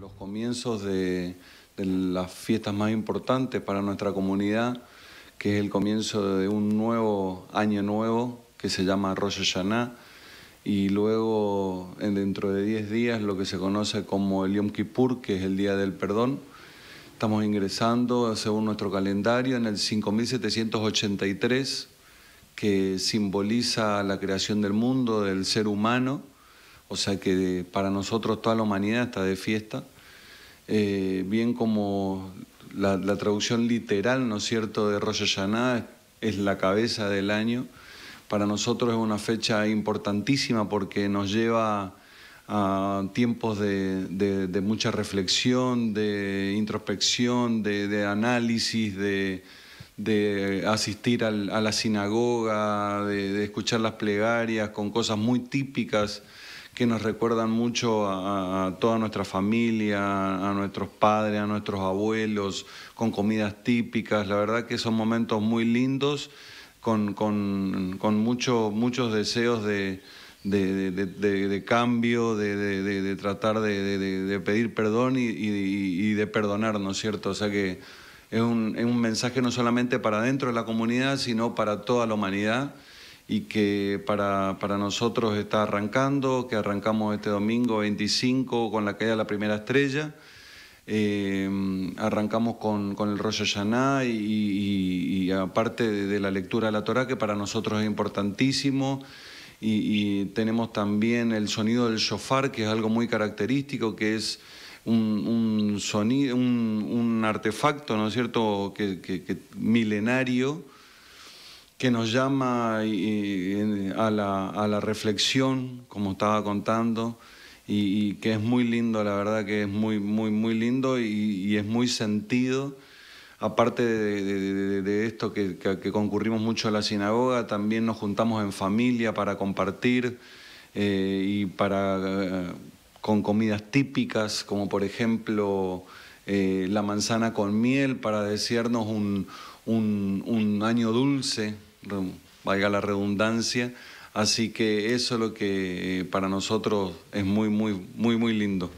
los comienzos de, las fiestas más importantes para nuestra comunidad, que es el comienzo de un nuevo año nuevo que se llama Rosh Hashanah, y luego dentro de 10 días lo que se conoce como el Yom Kippur, que es el Día del Perdón. Estamos ingresando, según nuestro calendario, en el 5783, que simboliza la creación del mundo, del ser humano o sea que para nosotros toda la humanidad está de fiesta, eh, bien como la, traducción literal, ¿no es cierto?, de Rosh Hashanah es la cabeza del año. Para nosotros es una fecha importantísima porque nos lleva a tiempos de, mucha reflexión, de introspección, de, análisis, de, asistir a la sinagoga, de, escuchar las plegarias con cosas muy típicas que nos recuerdan mucho a, toda nuestra familia, a nuestros padres, a nuestros abuelos, con comidas típicas. La verdad que son momentos muy lindos, con, con, muchos deseos de, cambio, de, tratar de, pedir perdón y, y, perdonar, de perdonarnos, ¿cierto? O sea que es un mensaje no solamente para dentro de la comunidad, sino para toda la humanidad y que para, nosotros está arrancando, que arrancamos este domingo 25 con la caída de la primera estrella. Eh, arrancamos con, el rollo Yaná y, aparte de, la lectura de la Torah, que para nosotros es importantísimo, y, tenemos también el sonido del shofar, que es algo muy característico, que es un, sonido, un, artefacto, ¿no es cierto?, que milenario que nos llama a la, reflexión, como estaba contando, y, que es muy lindo, la verdad que es muy, muy, muy lindo y, es muy sentido. Aparte de, esto que, concurrimos mucho a la sinagoga, también nos juntamos en familia para compartir eh, y para eh, con comidas típicas, como por ejemplo eh, la manzana con miel para desearnos un año dulce, valga la redundancia. Así que eso es lo que eh, para nosotros es muy, muy, muy, muy lindo.